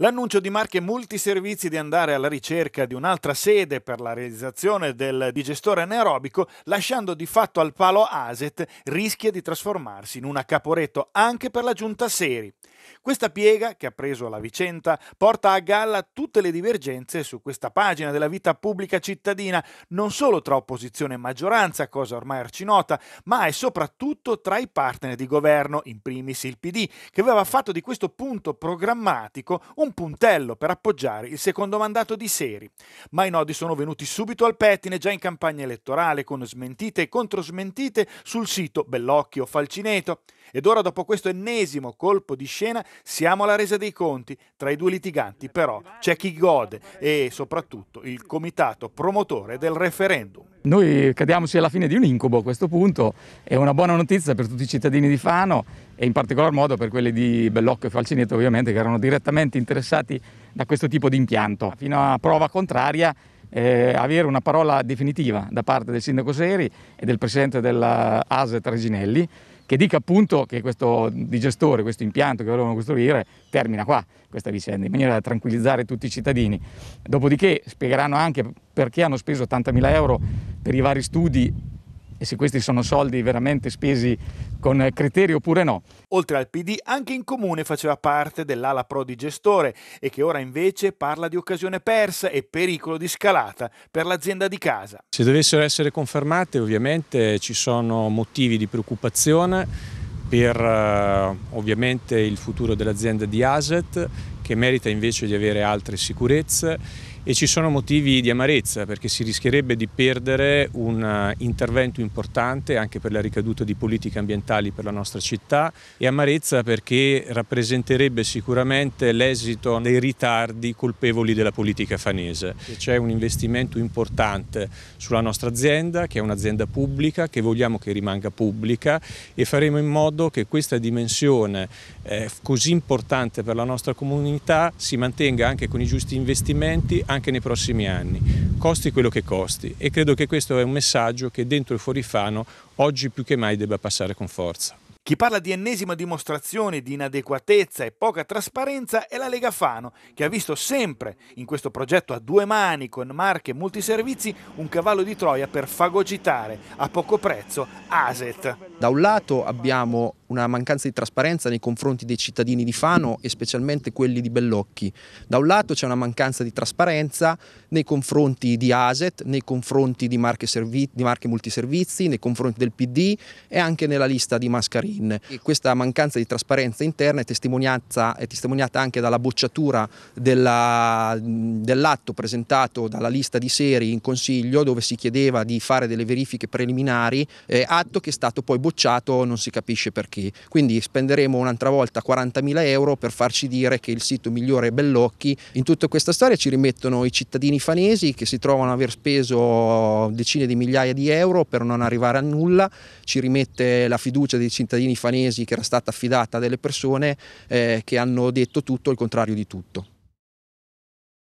L'annuncio di Marche Multiservizi di andare alla ricerca di un'altra sede per la realizzazione del digestore anaerobico, lasciando di fatto al palo ASET, rischia di trasformarsi in un caporetto anche per la giunta Seri. Questa piega, che ha preso la vicenda, porta a galla tutte le divergenze su questa pagina della vita pubblica cittadina, non solo tra opposizione e maggioranza, cosa ormai arcinota, ma e soprattutto tra i partner di governo, in primis il PD, che aveva fatto di questo punto programmatico un puntello per appoggiare il secondo mandato di Seri. Ma i nodi sono venuti subito al pettine già in campagna elettorale, con smentite e controsmentite sul sito Bellocchio Falcineto. Ed ora dopo questo ennesimo colpo di scena siamo alla resa dei conti. Tra i due litiganti però c'è chi gode e soprattutto il comitato promotore del referendum. Noi cadiamoci alla fine di un incubo a questo punto, è una buona notizia per tutti i cittadini di Fano e in particolar modo per quelli di Bellocco e Falcinetto ovviamente che erano direttamente interessati da questo tipo di impianto. Fino a prova contraria eh, avere una parola definitiva da parte del sindaco Seri e del presidente dell'ASET Reginelli che dica appunto che questo digestore, questo impianto che volevano costruire termina qua questa vicenda in maniera da tranquillizzare tutti i cittadini. Dopodiché spiegheranno anche perché hanno speso 80.000 euro per i vari studi e se questi sono soldi veramente spesi con criteri oppure no. Oltre al PD, anche in comune faceva parte dell'ala pro di gestore e che ora invece parla di occasione persa e pericolo di scalata per l'azienda di casa. Se dovessero essere confermate ovviamente ci sono motivi di preoccupazione per eh, ovviamente il futuro dell'azienda di Aset che merita invece di avere altre sicurezze e ci sono motivi di amarezza perché si rischierebbe di perdere un eh, intervento importante anche per la ricaduta di politiche ambientali per la nostra città e amarezza perché rappresenterebbe sicuramente l'esito dei ritardi colpevoli della politica fanese. C'è un investimento importante sulla nostra azienda che è un'azienda pubblica che vogliamo che rimanga pubblica e faremo in modo che questa dimensione eh, così importante per la nostra comunità si mantenga anche con i giusti investimenti, anche anche nei prossimi anni, costi quello che costi e credo che questo è un messaggio che dentro e fuori Fano oggi più che mai debba passare con forza. Chi parla di ennesima dimostrazione di inadeguatezza e poca trasparenza è la Lega Fano, che ha visto sempre in questo progetto a due mani con marche e multiservizi un cavallo di Troia per fagocitare a poco prezzo ASET. Da un lato abbiamo una mancanza di trasparenza nei confronti dei cittadini di Fano e specialmente quelli di Bellocchi. Da un lato c'è una mancanza di trasparenza nei confronti di ASET, nei confronti di marche, di marche, multiservizi, nei confronti del PD e anche nella lista di Mascarin. E questa mancanza di trasparenza interna è, è testimoniata anche dalla bocciatura dell'atto presentato dalla lista di Seri in Consiglio dove si chiedeva di fare delle verifiche preliminari, eh, atto che è stato poi bocciato bocciato non si capisce perché. Quindi spenderemo un'altra volta 40.000 euro per farci dire che il sito migliore è Bellocchi. In tutta questa storia ci rimettono i cittadini fanesi che si trovano ad aver speso decine di migliaia di euro per non arrivare a nulla, ci rimette la fiducia dei cittadini fanesi che era stata affidata a delle persone eh, che hanno detto tutto il contrario di tutto.